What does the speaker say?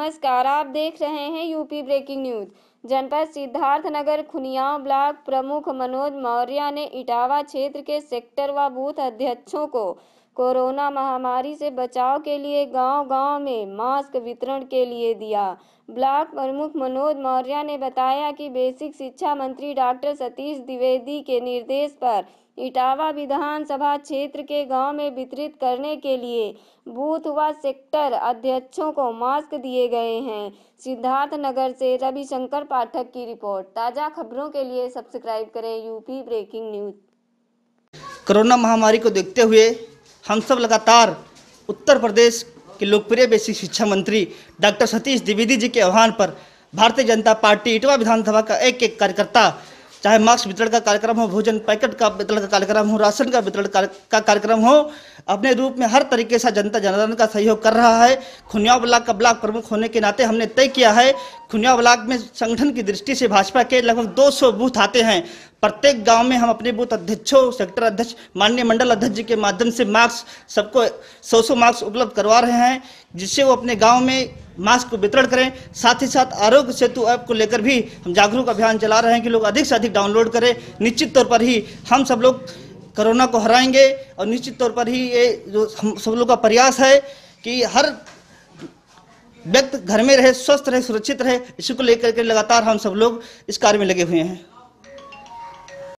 नमस्कार आप देख रहे हैं यूपी ब्रेकिंग न्यूज जनपद सिद्धार्थ नगर खुनिया ब्लॉक प्रमुख मनोज मौर्य ने इटावा क्षेत्र के सेक्टर व बूथ अध्यक्षों को कोरोना महामारी से बचाव के लिए गांव-गांव में मास्क वितरण के लिए दिया ब्लॉक प्रमुख मनोज मौर्य ने बताया कि बेसिक शिक्षा मंत्री डॉक्टर सतीश द्विवेदी के निर्देश पर इटावा विधानसभा क्षेत्र के गांव में वितरित करने के लिए बूथ व सेक्टर अध्यक्षों को मास्क दिए गए हैं सिद्धार्थनगर से रविशंकर पाठक की रिपोर्ट ताज़ा खबरों के लिए सब्सक्राइब करें यूपी ब्रेकिंग न्यूज कोरोना महामारी को देखते हुए हम सब लगातार उत्तर प्रदेश के लोकप्रिय बेसिक शिक्षा मंत्री डॉक्टर सतीश द्विवेदी जी के आह्वान पर भारतीय जनता पार्टी इटवा विधानसभा का एक एक कार्यकर्ता चाहे मास्क वितरण का कार्यक्रम हो भोजन पैकेट का वितरण का कार्यक्रम हो राशन का वितरण का कार्यक्रम हो अपने रूप में हर तरीके से जनता जनार्दन का सहयोग कर रहा है खुनिया ब्लाक का ब्लाक प्रमुख होने के नाते हमने तय किया है खुनिया ब्लाक में संगठन की दृष्टि से भाजपा के लगभग 200 बूथ आते हैं प्रत्येक गांव में हम अपने बूथ अध्यक्षों सेक्टर अध्यक्ष माननीय मंडल अध्यक्ष जी के माध्यम से मास्क सबको सौ सौ मास्क उपलब्ध करवा रहे हैं जिससे वो अपने गाँव में मास्क को वितरण करें साथ ही साथ आरोग्य सेतु ऐप को लेकर भी हम जागरूक अभियान चला रहे हैं कि लोग अधिक से अधिक डाउनलोड करें निश्चित तौर पर ही हम सब लोग कोरोना को हराएंगे और निश्चित तौर पर ही ये जो हम सब लोग का प्रयास है कि हर व्यक्ति घर में रहे स्वस्थ रहे सुरक्षित रहे इसी को लेकर के लगातार हम सब लोग इस कार्य में लगे हुए हैं